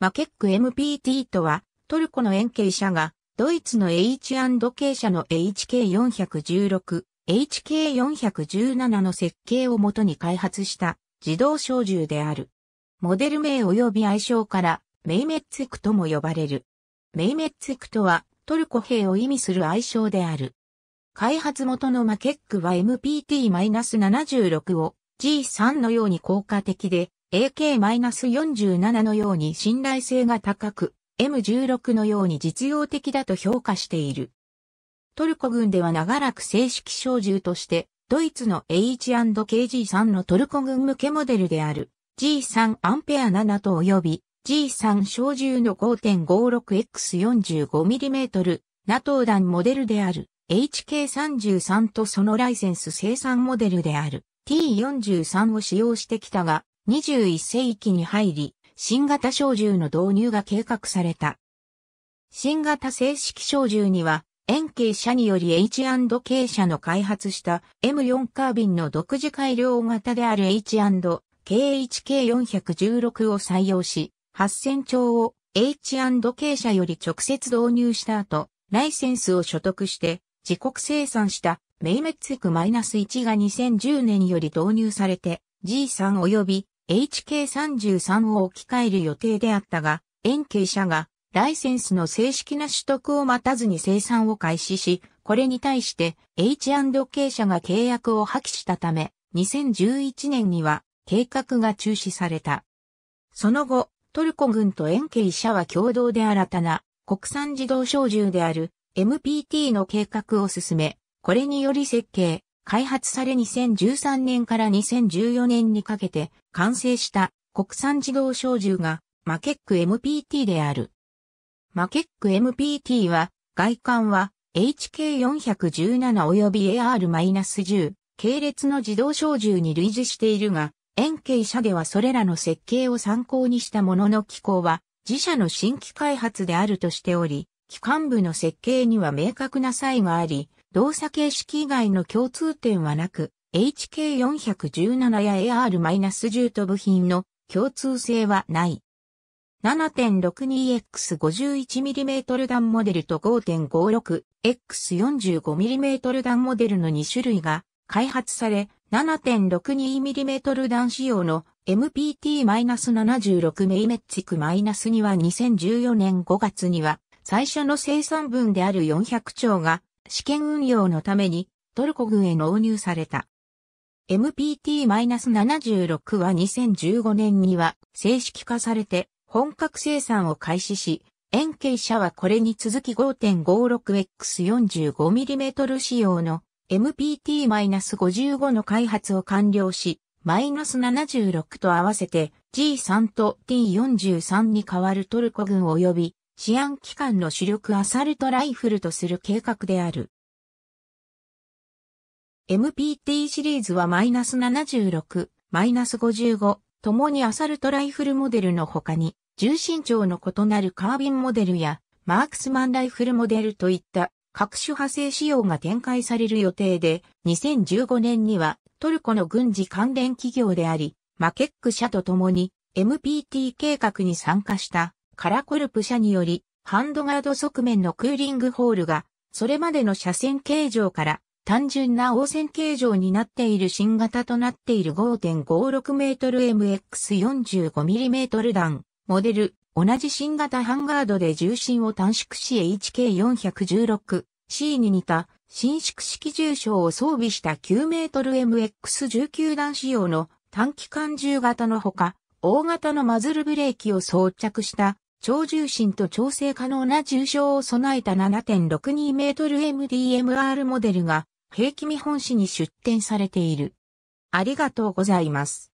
マケック MPT とは、トルコの円形車が、ドイツの H&K 社の HK416、HK417 の設計をもとに開発した自動小銃である。モデル名及び愛称からメイメッツェクとも呼ばれる。メイメッツェクとはトルコ兵を意味する愛称である。開発元のマケックは MPT-76 を G3 のように効果的で AK-47 のように信頼性が高く、M16 のように実用的だと評価している。トルコ軍では長らく正式小銃として、ドイツの H&KG3 のトルコ軍向けモデルである G3 アンペア7と及び G3 小銃の 5.56X45mm NATO 弾モデルである HK33 とそのライセンス生産モデルである T43 を使用してきたが、21世紀に入り、新型小銃の導入が計画された。新型正式小銃には、円形社により H&K 社の開発した M4 カービンの独自改良型である H&KHK416 を採用し、8000丁を H&K 社より直接導入した後、ライセンスを所得して自国生産したメイメッツェク -1 が2010年より導入されて G3 及び HK33 を置き換える予定であったが、円形社がライセンスの正式な取得を待たずに生産を開始し、これに対して H&K 社が契約を破棄したため、2011年には計画が中止された。その後、トルコ軍と円形社は共同で新たな国産自動小銃である MPT の計画を進め、これにより設計、開発され2013年から2014年にかけて完成した国産自動小銃がマケック MPT である。マケック MPT は外観は HK417 及び AR-10 系列の自動小銃に類似しているが、円形車ではそれらの設計を参考にしたものの機構は自社の新規開発であるとしており、機関部の設計には明確な差異があり、動作形式以外の共通点はなく、HK417 や AR-10 と部品の共通性はない。7.62X51mm 弾モデルと 5.56X45mm 弾モデルの2種類が開発され、7.62mm 弾仕様の MPT-76 メイメッチク -2 は2014年5月には最初の生産分である400兆が試験運用のためにトルコ軍へ納入された。MPT-76 は2015年には正式化されて本格生産を開始し、円形車はこれに続き 5.56X45mm 仕様の MPT-55 の開発を完了し、マイナス76と合わせて G3 と T43 に変わるトルコ軍及び治安機関の主力アサルトライフルとする計画である。MPT シリーズはマイナス76、マイナス55、ともにアサルトライフルモデルの他に、重心長の異なるカービンモデルや、マークスマンライフルモデルといった各種派生仕様が展開される予定で、2015年にはトルコの軍事関連企業であり、マケック社と共に MPT 計画に参加したカラコルプ車により、ハンドガード側面のクーリングホールが、それまでの車線形状から単純な応線形状になっている新型となっている 5.56m MX45mm 弾、モデル、同じ新型ハンガードで重心を短縮し HK416C に似た伸縮式重症を装備した9ト m m x 1 9弾仕様の短期間銃型のほか、大型のマズルブレーキを装着した超重心と調整可能な重症を備えた7.62メートル MDMR モデルが、兵器見本市に出展されている。ありがとうございます。